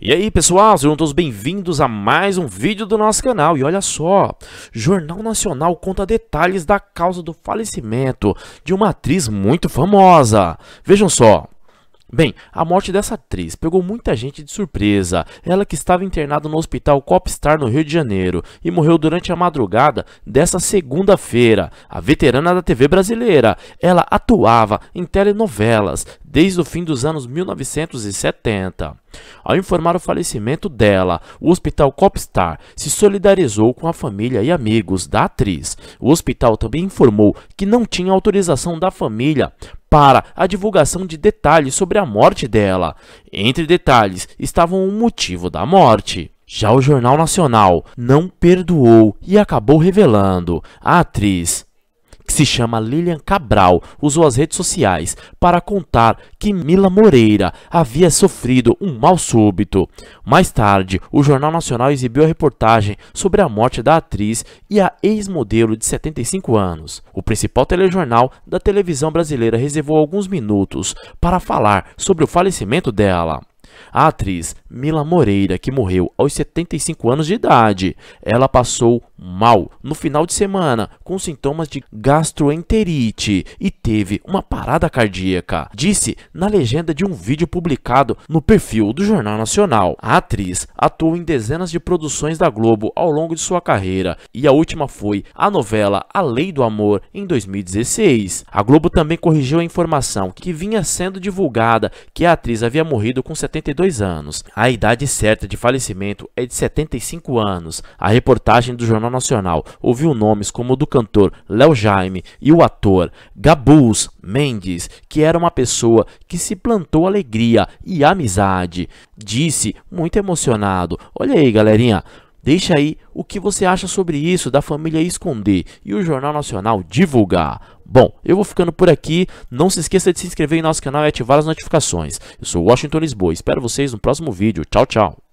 E aí pessoal, sejam todos bem-vindos a mais um vídeo do nosso canal E olha só, Jornal Nacional conta detalhes da causa do falecimento de uma atriz muito famosa Vejam só Bem, a morte dessa atriz pegou muita gente de surpresa. Ela que estava internada no hospital Copstar no Rio de Janeiro e morreu durante a madrugada dessa segunda-feira. A veterana da TV brasileira, ela atuava em telenovelas desde o fim dos anos 1970. Ao informar o falecimento dela, o Hospital Copstar se solidarizou com a família e amigos da atriz. O hospital também informou que não tinha autorização da família para a divulgação de detalhes sobre a morte dela. Entre detalhes estavam o motivo da morte. Já o Jornal Nacional não perdoou e acabou revelando a atriz que se chama Lilian Cabral, usou as redes sociais para contar que Mila Moreira havia sofrido um mal súbito. Mais tarde, o Jornal Nacional exibiu a reportagem sobre a morte da atriz e a ex-modelo de 75 anos. O principal telejornal da televisão brasileira reservou alguns minutos para falar sobre o falecimento dela. A atriz Mila Moreira, que morreu aos 75 anos de idade, ela passou mal no final de semana com sintomas de gastroenterite e teve uma parada cardíaca, disse na legenda de um vídeo publicado no perfil do Jornal Nacional. A atriz atuou em dezenas de produções da Globo ao longo de sua carreira e a última foi a novela A Lei do Amor em 2016. A Globo também corrigiu a informação que vinha sendo divulgada que a atriz havia morrido com 72 anos. A idade certa de falecimento é de 75 anos. A reportagem do Jornal Jornal Nacional ouviu nomes como o do cantor Léo Jaime e o ator Gabus Mendes, que era uma pessoa que se plantou alegria e amizade. Disse, muito emocionado: Olha aí, galerinha. Deixa aí o que você acha sobre isso da família esconder e o Jornal Nacional divulgar. Bom, eu vou ficando por aqui. Não se esqueça de se inscrever em nosso canal e ativar as notificações. Eu sou Washington Lisboa. Espero vocês no próximo vídeo. Tchau, tchau.